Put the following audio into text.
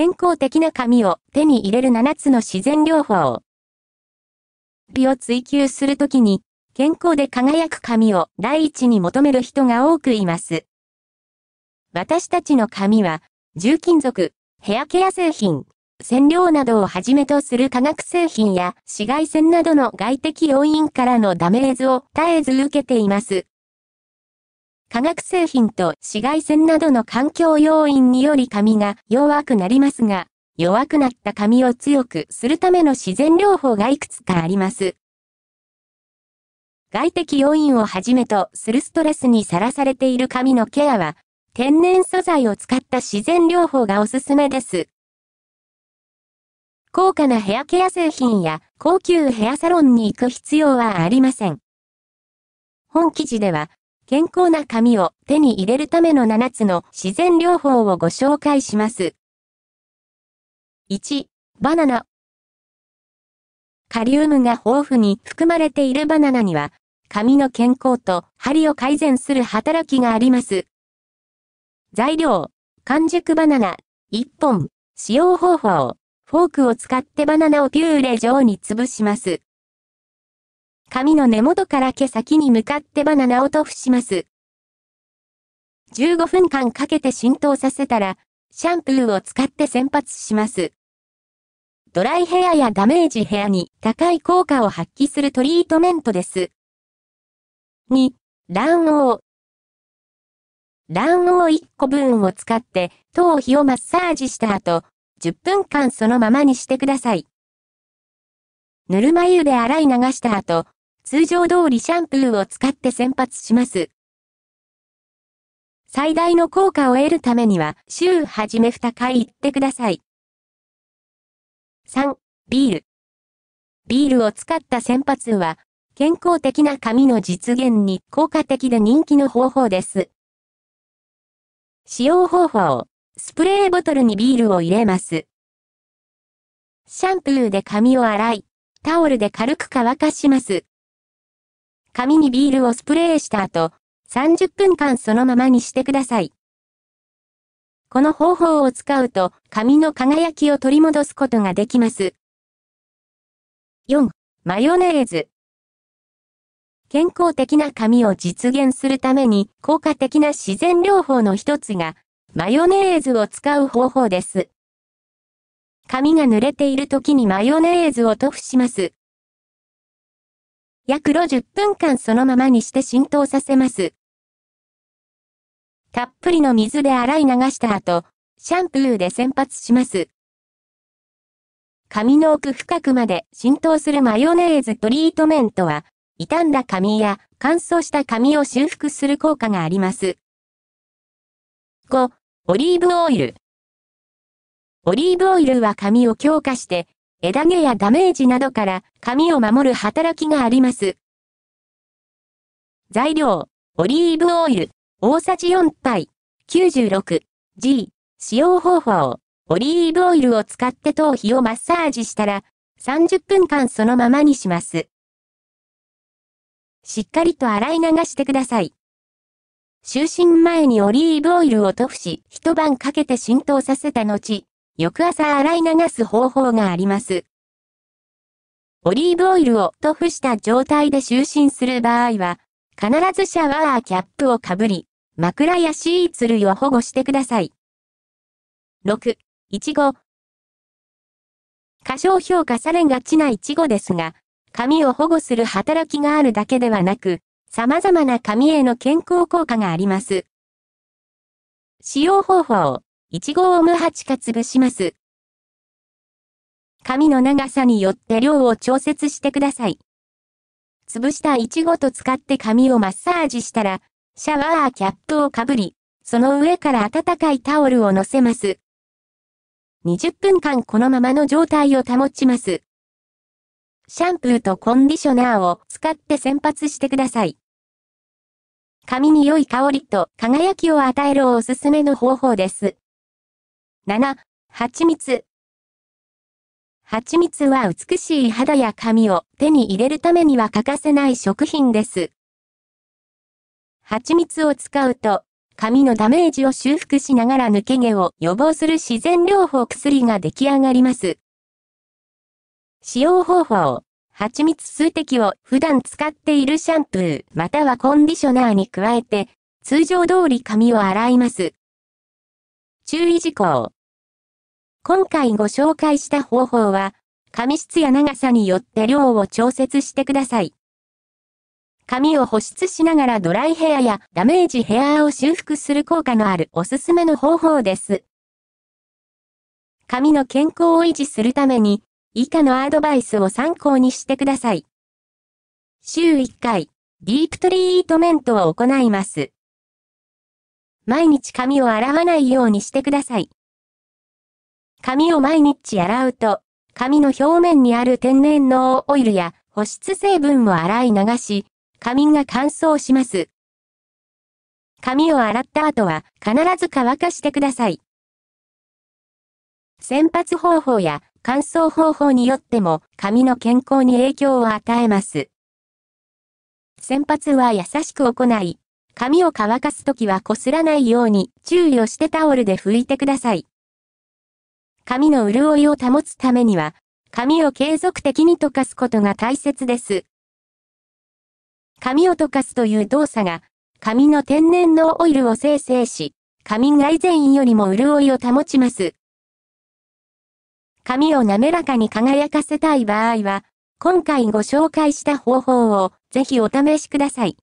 健康的な髪を手に入れる7つの自然療法。美を追求するときに、健康で輝く髪を第一に求める人が多くいます。私たちの髪は、重金属、ヘアケア製品、染料などをはじめとする化学製品や紫外線などの外的要因からのダメージを絶えず受けています。化学製品と紫外線などの環境要因により髪が弱くなりますが、弱くなった髪を強くするための自然療法がいくつかあります。外的要因をはじめとするストレスにさらされている髪のケアは、天然素材を使った自然療法がおすすめです。高価なヘアケア製品や高級ヘアサロンに行く必要はありません。本記事では、健康な髪を手に入れるための7つの自然療法をご紹介します。1、バナナ。カリウムが豊富に含まれているバナナには、髪の健康と針を改善する働きがあります。材料、完熟バナナ、1本、使用方法、フォークを使ってバナナをピューレ状に潰します。髪の根元から毛先に向かってバナナを塗布します。15分間かけて浸透させたら、シャンプーを使って洗髪します。ドライヘアやダメージヘアに高い効果を発揮するトリートメントです。2、卵黄。卵黄1個分を使って、頭皮をマッサージした後、10分間そのままにしてください。ぬるま湯で洗い流した後、通常通りシャンプーを使って洗髪します。最大の効果を得るためには、週初め2回行ってください。3、ビール。ビールを使った洗髪は、健康的な髪の実現に効果的で人気の方法です。使用方法。スプレーボトルにビールを入れます。シャンプーで髪を洗い、タオルで軽く乾かします。紙にビールをスプレーした後、30分間そのままにしてください。この方法を使うと、髪の輝きを取り戻すことができます。4. マヨネーズ。健康的な髪を実現するために、効果的な自然療法の一つが、マヨネーズを使う方法です。髪が濡れている時にマヨネーズを塗布します。約6 0分間そのままにして浸透させます。たっぷりの水で洗い流した後、シャンプーで洗髪します。髪の奥深くまで浸透するマヨネーズトリートメントは、傷んだ髪や乾燥した髪を修復する効果があります。5、オリーブオイル。オリーブオイルは髪を強化して、枝毛やダメージなどから髪を守る働きがあります。材料、オリーブオイル、大さじ4杯、96G、使用方法、オリーブオイルを使って頭皮をマッサージしたら、30分間そのままにします。しっかりと洗い流してください。就寝前にオリーブオイルを塗布し、一晩かけて浸透させた後、翌朝洗い流す方法があります。オリーブオイルを塗布した状態で就寝する場合は、必ずシャワーキャップをかぶり、枕やシーツ類を保護してください。6、いちご。過小評価されがちないちごですが、髪を保護する働きがあるだけではなく、様々な髪への健康効果があります。使用方法。イチゴを無鉢か潰します。髪の長さによって量を調節してください。潰したイチゴと使って髪をマッサージしたら、シャワーキャップをかぶり、その上から温かいタオルを乗せます。20分間このままの状態を保ちます。シャンプーとコンディショナーを使って洗髪してください。髪に良い香りと輝きを与えるおすすめの方法です。7、蜂蜜。蜂蜜は美しい肌や髪を手に入れるためには欠かせない食品です。蜂蜜を使うと、髪のダメージを修復しながら抜け毛を予防する自然療法薬が出来上がります。使用方法。蜂蜜数滴を普段使っているシャンプーまたはコンディショナーに加えて、通常通り髪を洗います。注意事項。今回ご紹介した方法は、髪質や長さによって量を調節してください。髪を保湿しながらドライヘアやダメージヘアを修復する効果のあるおすすめの方法です。髪の健康を維持するために、以下のアドバイスを参考にしてください。週1回、ディープトリートメントを行います。毎日髪を洗わないようにしてください。髪を毎日洗うと、髪の表面にある天然のオイルや保湿成分を洗い流し、髪が乾燥します。髪を洗った後は必ず乾かしてください。洗髪方法や乾燥方法によっても髪の健康に影響を与えます。洗髪は優しく行い、髪を乾かすときはこすらないように注意をしてタオルで拭いてください。髪の潤いを保つためには、髪を継続的に溶かすことが大切です。髪を溶かすという動作が、髪の天然のオイルを生成し、髪が以前よりも潤いを保ちます。髪を滑らかに輝かせたい場合は、今回ご紹介した方法をぜひお試しください。